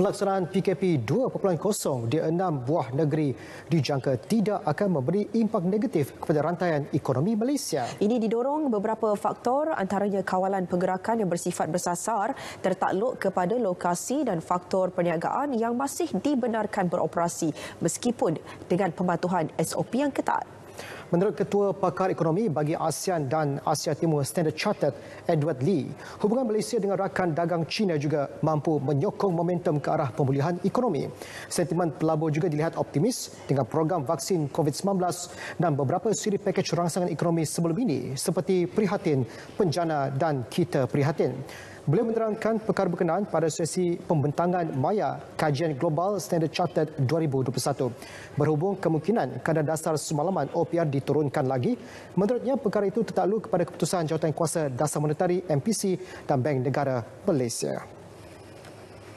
pelaksanaan PKP 2.0 di enam buah negeri dijangka tidak akan memberi impak negatif kepada rantaian ekonomi Malaysia. Ini didorong beberapa faktor antaranya kawalan pergerakan yang bersifat bersasar tertakluk kepada lokasi dan faktor perniagaan yang masih dibenarkan beroperasi meskipun dengan pematuhan SOP yang ketat. Menurut Ketua Pakar Ekonomi bagi ASEAN dan Asia Timur Standard Chartered, Edward Lee, hubungan Malaysia dengan rakan dagang China juga mampu menyokong momentum ke arah pemulihan ekonomi. Sentimen pelabur juga dilihat optimis dengan program vaksin COVID-19 dan beberapa siri pakej rangsangan ekonomi sebelum ini seperti prihatin, penjana dan kita prihatin. Beliau menerangkan perkara berkenaan pada sesi pembentangan maya kajian global Standard Chartered 2021. Berhubung kemungkinan kadar dasar semalaman OPR diturunkan lagi, menurutnya perkara itu tertakluk kepada keputusan jawatan kuasa dasar monetari MPC dan Bank Negara Malaysia.